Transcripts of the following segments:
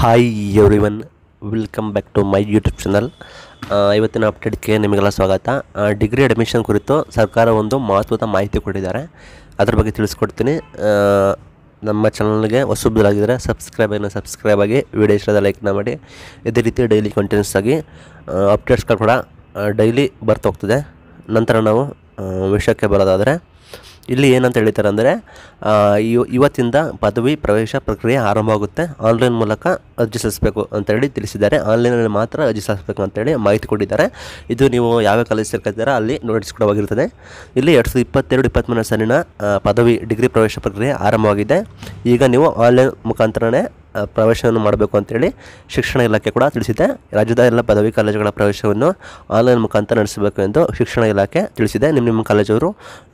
hi everyone welcome back to my YouTube channel ಇವತ್ತಿನ ಅಪ್ಡೇಟ್ಗೆ ನಿಮಗೆಲ್ಲ ಸ್ವಾಗತ ಡಿಗ್ರಿ ಅಡ್ಮಿಷನ್ ಕುರಿತು ಸರ್ಕಾರ ಒಂದು ಮಹತ್ವದ ಮಾಹಿತಿ ಕೊಟ್ಟಿದ್ದಾರೆ ಅದ್ರ ಬಗ್ಗೆ ತಿಳಿಸ್ಕೊಡ್ತೀನಿ ನಮ್ಮ ಚಾನಲ್ಗೆ ಹೊಸಬರಾಗಿದ್ದರೆ ಸಬ್ಸ್ಕ್ರೈಬ್ ಸಬ್ಸ್ಕ್ರೈಬ್ ಆಗಿ ವಿಡಿಯೋ ಇಷ್ಟದ ಲೈಕ್ನ ಮಾಡಿ ಇದೇ ರೀತಿ ಡೈಲಿ ಕಂಟಿನ್ಯೂಸ್ ಆಗಿ ಅಪ್ಡೇಟ್ಸ್ಗಳು ಕೂಡ ಡೈಲಿ ಬರ್ತಾ ನಂತರ ನಾವು ವಿಷಯಕ್ಕೆ ಬರೋದಾದರೆ ಇಲ್ಲಿ ಏನಂತ ಹೇಳ್ತಾರೆ ಅಂದರೆ ಇವತ್ತಿಂದ ಪದವಿ ಪ್ರವೇಶ ಪ್ರಕ್ರಿಯೆ ಆರಂಭವಾಗುತ್ತೆ ಆನ್ಲೈನ್ ಮೂಲಕ ಅರ್ಜಿ ಸಲ್ಲಿಸಬೇಕು ಅಂತೇಳಿ ತಿಳಿಸಿದ್ದಾರೆ ಆನ್ಲೈನಲ್ಲಿ ಮಾತ್ರ ಅರ್ಜಿ ಸಲ್ಲಿಸಬೇಕು ಅಂತೇಳಿ ಮಾಹಿತಿ ಕೊಟ್ಟಿದ್ದಾರೆ ಇದು ನೀವು ಯಾವ ಕಾಲೇಜ್ ಸೇರ್ಕೊಳ್ತೀರಾ ಅಲ್ಲಿ ನೋಟಿಸ್ ಕೂಡ ಇಲ್ಲಿ ಎರಡು ಸಾವಿರದ ಇಪ್ಪತ್ತೆರಡು ಇಪ್ಪತ್ತ್ಮೂರನೇ ಸಾಲಿನ ಪದವಿ ಡಿಗ್ರಿ ಪ್ರವೇಶ ಪ್ರಕ್ರಿಯೆ ಆರಂಭವಾಗಿದೆ ಈಗ ನೀವು ಆನ್ಲೈನ್ ಮುಖಾಂತರನೇ ಪ್ರವೇಶವನ್ನು ಮಾಡಬೇಕು ಅಂತೇಳಿ ಶಿಕ್ಷಣ ಇಲಾಖೆ ಕೂಡ ತಿಳಿಸಿದೆ ರಾಜ್ಯದ ಎಲ್ಲ ಪದವಿ ಕಾಲೇಜುಗಳ ಪ್ರವೇಶವನ್ನು ಆನ್ಲೈನ್ ಮುಖಾಂತರ ನಡೆಸಬೇಕು ಎಂದು ಶಿಕ್ಷಣ ಇಲಾಖೆ ತಿಳಿಸಿದೆ ನಿಮ್ಮ ನಿಮ್ಮ ಕಾಲೇಜವರು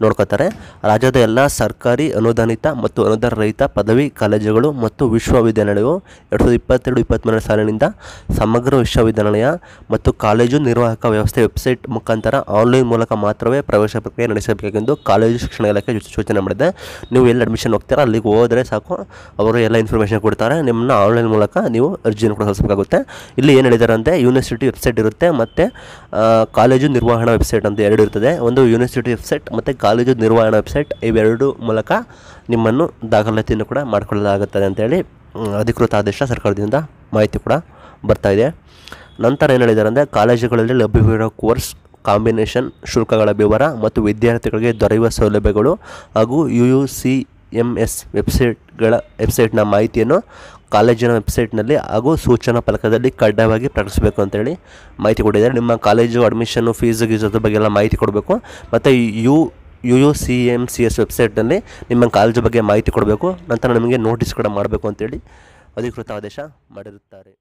ನೋಡ್ಕೋತಾರೆ ರಾಜ್ಯದ ಎಲ್ಲ ಸರ್ಕಾರಿ ಅನುದಾನಿತ ಮತ್ತು ಅನುದಾನ ರಹಿತ ಪದವಿ ಕಾಲೇಜುಗಳು ಮತ್ತು ವಿಶ್ವವಿದ್ಯಾನಿಲಯವು ಎರಡು ಸಾವಿರದ ಇಪ್ಪತ್ತೆರಡು ಇಪ್ಪತ್ತ್ಮೂರನೇ ಸಾಲಿನಿಂದ ಸಮಗ್ರ ವಿಶ್ವವಿದ್ಯಾನಿಲಯ ಮತ್ತು ಕಾಲೇಜು ನಿರ್ವಾಹಕ ವ್ಯವಸ್ಥೆ ವೆಬ್ಸೈಟ್ ಮುಖಾಂತರ ಆನ್ಲೈನ್ ಮೂಲಕ ಮಾತ್ರವೇ ಪ್ರವೇಶ ಪ್ರಕ್ರಿಯೆ ನಡೆಸಬೇಕೆಂದು ಕಾಲೇಜು ಶಿಕ್ಷಣ ಇಲಾಖೆ ಸೂಚನೆ ಮಾಡಿದೆ ನೀವು ಎಲ್ಲಿ ಅಡ್ಮಿಷನ್ ಹೋಗ್ತೀರಾ ಅಲ್ಲಿಗೆ ಹೋದರೆ ಸಾಕು ಅವರು ಎಲ್ಲ ಇನ್ಫಾರ್ಮೇಷನ್ ಕೊಡ್ತಾರೆ ನಿಮ್ಮನ್ನ ಆನ್ಲೈನ್ ಮೂಲಕ ನೀವು ಅರ್ಜಿಯನ್ನು ಕೂಡ ಸಲ್ಲಿಸಬೇಕಾಗುತ್ತೆ ಇಲ್ಲಿ ಏನು ಹೇಳಿದ್ದಾರೆ ಯೂನಿವರ್ಸಿಟಿ ವೆಬ್ಸೈಟ್ ಇರುತ್ತೆ ಮತ್ತು ಕಾಲೇಜು ನಿರ್ವಹಣಾ ವೆಬ್ಸೈಟ್ ಅಂತ ಎರಡು ಇರ್ತದೆ ಒಂದು ಯೂನಿವರ್ಸಿಟಿ ವೆಬ್ಸೈಟ್ ಮತ್ತು ಕಾಲೇಜು ನಿರ್ವಹಣಾ ವೆಬ್ಸೈಟ್ ಇವೆರಡು ಮೂಲಕ ನಿಮ್ಮನ್ನು ದಾಖಲಾತಿಯನ್ನು ಕೂಡ ಮಾಡಿಕೊಳ್ಳಲಾಗುತ್ತದೆ ಅಂತೇಳಿ ಅಧಿಕೃತ ಆದೇಶ ಸರ್ಕಾರದಿಂದ ಮಾಹಿತಿ ಕೂಡ ಬರ್ತಾ ಇದೆ ನಂತರ ಏನು ಹೇಳಿದ್ದಾರೆ ಅಂದರೆ ಕಾಲೇಜುಗಳಲ್ಲಿ ಲಭ್ಯವಿರುವ ಕೋರ್ಸ್ ಕಾಂಬಿನೇಷನ್ ಶುಲ್ಕಗಳ ವಿವರ ಮತ್ತು ವಿದ್ಯಾರ್ಥಿಗಳಿಗೆ ದೊರೆಯುವ ಸೌಲಭ್ಯಗಳು ಹಾಗೂ U U C M S website ಗಳ ವೆಬ್ಸೈಟ್ನ ಮಾಹಿತಿಯನ್ನು ಕಾಲೇಜಿನ ವೆಬ್ಸೈಟ್ನಲ್ಲಿ ಹಾಗೂ ಸೂಚನಾ ಫಲಕದಲ್ಲಿ ಕಡ್ಡಾಯವಾಗಿ ಪ್ರಕಟಿಸಬೇಕು ಅಂತೇಳಿ ಮಾಹಿತಿ ಕೊಟ್ಟಿದ್ದಾರೆ ನಿಮ್ಮ ಕಾಲೇಜು ಅಡ್ಮಿಷನ್ನು ಫೀಸು ಗೀಸದ ಬಗ್ಗೆ ಎಲ್ಲ ಮಾಹಿತಿ ಕೊಡಬೇಕು ಮತ್ತು U U U C M C S ವೆಬ್ಸೈಟ್ನಲ್ಲಿ ನಿಮ್ಮ ಕಾಲೇಜು ಬಗ್ಗೆ ಮಾಹಿತಿ ಕೊಡಬೇಕು ನಂತರ ನಿಮಗೆ ನೋಟಿಸ್ ಕೂಡ ಮಾಡಬೇಕು ಅಂತೇಳಿ ಅಧಿಕೃತ ಆದೇಶ ಮಾಡಿರುತ್ತಾರೆ